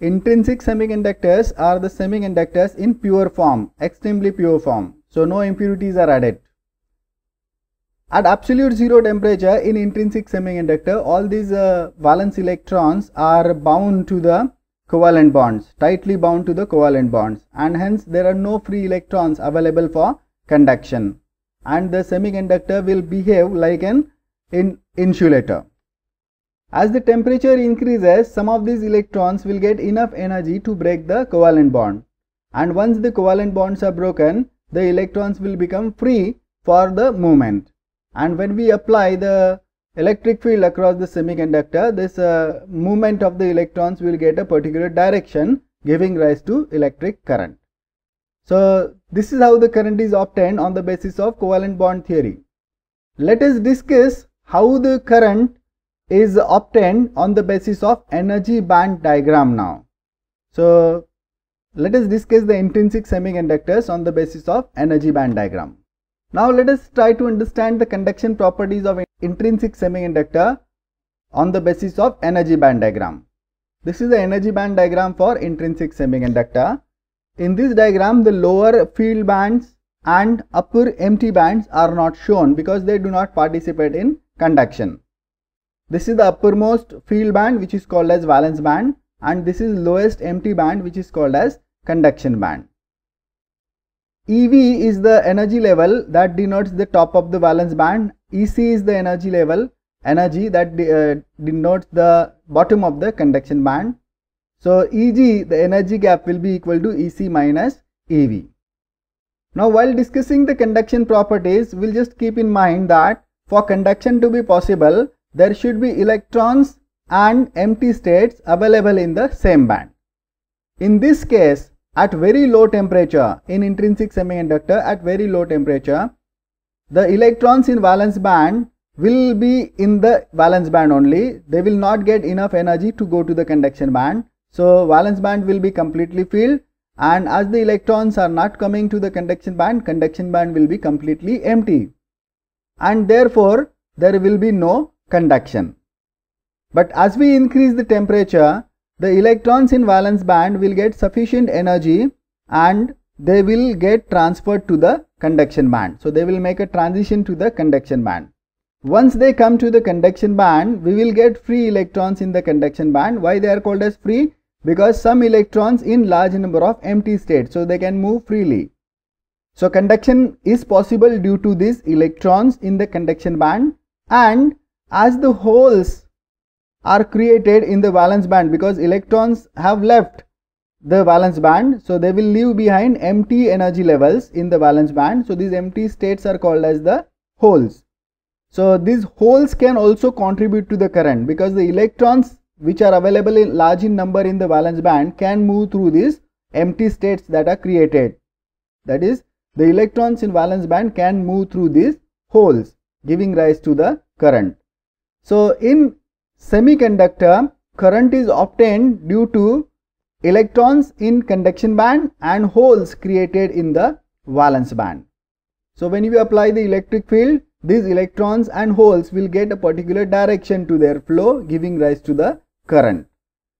Intrinsic semiconductors are the semiconductors in pure form, extremely pure form. So no impurities are added. At absolute zero temperature in intrinsic semiconductor, all these uh, valence electrons are bound to the covalent bonds, tightly bound to the covalent bonds and hence there are no free electrons available for conduction and the semiconductor will behave like an in insulator. As the temperature increases, some of these electrons will get enough energy to break the covalent bond. And once the covalent bonds are broken, the electrons will become free for the movement. And when we apply the electric field across the semiconductor, this uh, movement of the electrons will get a particular direction giving rise to electric current. So this is how the current is obtained on the basis of covalent bond theory. Let us discuss how the current is obtained on the basis of energy band diagram now. So let us discuss the intrinsic semiconductors on the basis of energy band diagram. Now let us try to understand the conduction properties of intrinsic semiconductor on the basis of energy band diagram. This is the energy band diagram for intrinsic semiconductor. In this diagram, the lower filled bands and upper empty bands are not shown because they do not participate in conduction. This is the uppermost filled band which is called as valence band and this is lowest empty band which is called as conduction band. EV is the energy level that denotes the top of the valence band, EC is the energy level energy that de uh, denotes the bottom of the conduction band so Eg, the energy gap will be equal to Ec minus Ev. Now while discussing the conduction properties, we'll just keep in mind that for conduction to be possible, there should be electrons and empty states available in the same band. In this case, at very low temperature, in intrinsic semiconductor at very low temperature, the electrons in valence band will be in the valence band only. They will not get enough energy to go to the conduction band so valence band will be completely filled and as the electrons are not coming to the conduction band, conduction band will be completely empty and therefore there will be no conduction. But as we increase the temperature, the electrons in valence band will get sufficient energy and they will get transferred to the conduction band. So they will make a transition to the conduction band. Once they come to the conduction band, we will get free electrons in the conduction band. Why they are called as free? because some electrons in large number of empty states so they can move freely. So conduction is possible due to these electrons in the conduction band and as the holes are created in the valence band because electrons have left the valence band so they will leave behind empty energy levels in the valence band so these empty states are called as the holes so these holes can also contribute to the current because the electrons which are available in large in number in the valence band can move through these empty states that are created. That is, the electrons in valence band can move through these holes giving rise to the current. So, in semiconductor, current is obtained due to electrons in conduction band and holes created in the valence band. So, when you apply the electric field, these electrons and holes will get a particular direction to their flow giving rise to the current.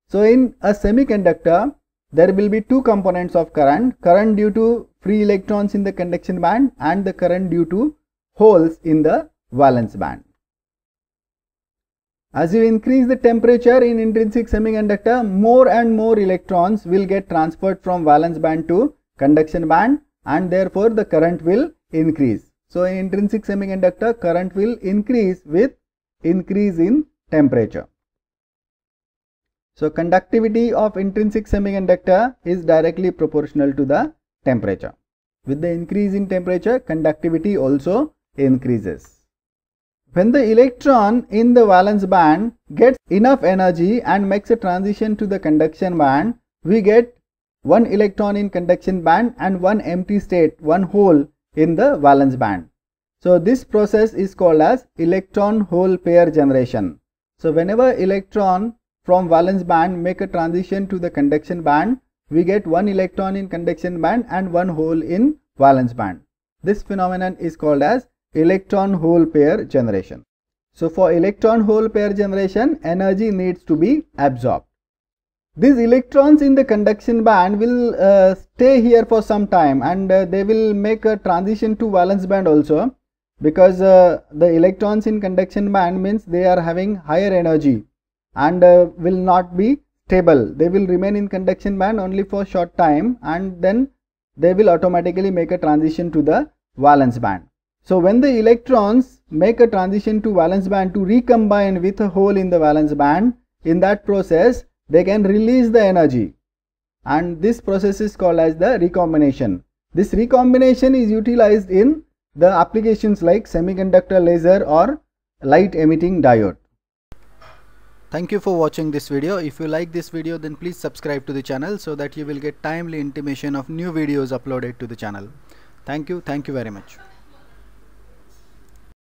So in a semiconductor, there will be two components of current, current due to free electrons in the conduction band and the current due to holes in the valence band. As you increase the temperature in intrinsic semiconductor, more and more electrons will get transferred from valence band to conduction band and therefore the current will increase. So in intrinsic semiconductor, current will increase with increase in temperature. So conductivity of intrinsic semiconductor is directly proportional to the temperature. With the increase in temperature, conductivity also increases. When the electron in the valence band gets enough energy and makes a transition to the conduction band, we get one electron in conduction band and one empty state, one hole in the valence band. So this process is called as electron hole pair generation. So whenever electron from valence band make a transition to the conduction band, we get one electron in conduction band and one hole in valence band. This phenomenon is called as electron hole pair generation. So for electron hole pair generation, energy needs to be absorbed. These electrons in the conduction band will uh, stay here for some time and uh, they will make a transition to valence band also because uh, the electrons in conduction band means they are having higher energy and uh, will not be stable. They will remain in conduction band only for short time and then they will automatically make a transition to the valence band. So when the electrons make a transition to valence band to recombine with a hole in the valence band, in that process they can release the energy and this process is called as the recombination. This recombination is utilized in the applications like semiconductor laser or light emitting diode. Thank you for watching this video. If you like this video then please subscribe to the channel so that you will get timely intimation of new videos uploaded to the channel. Thank you. Thank you very much.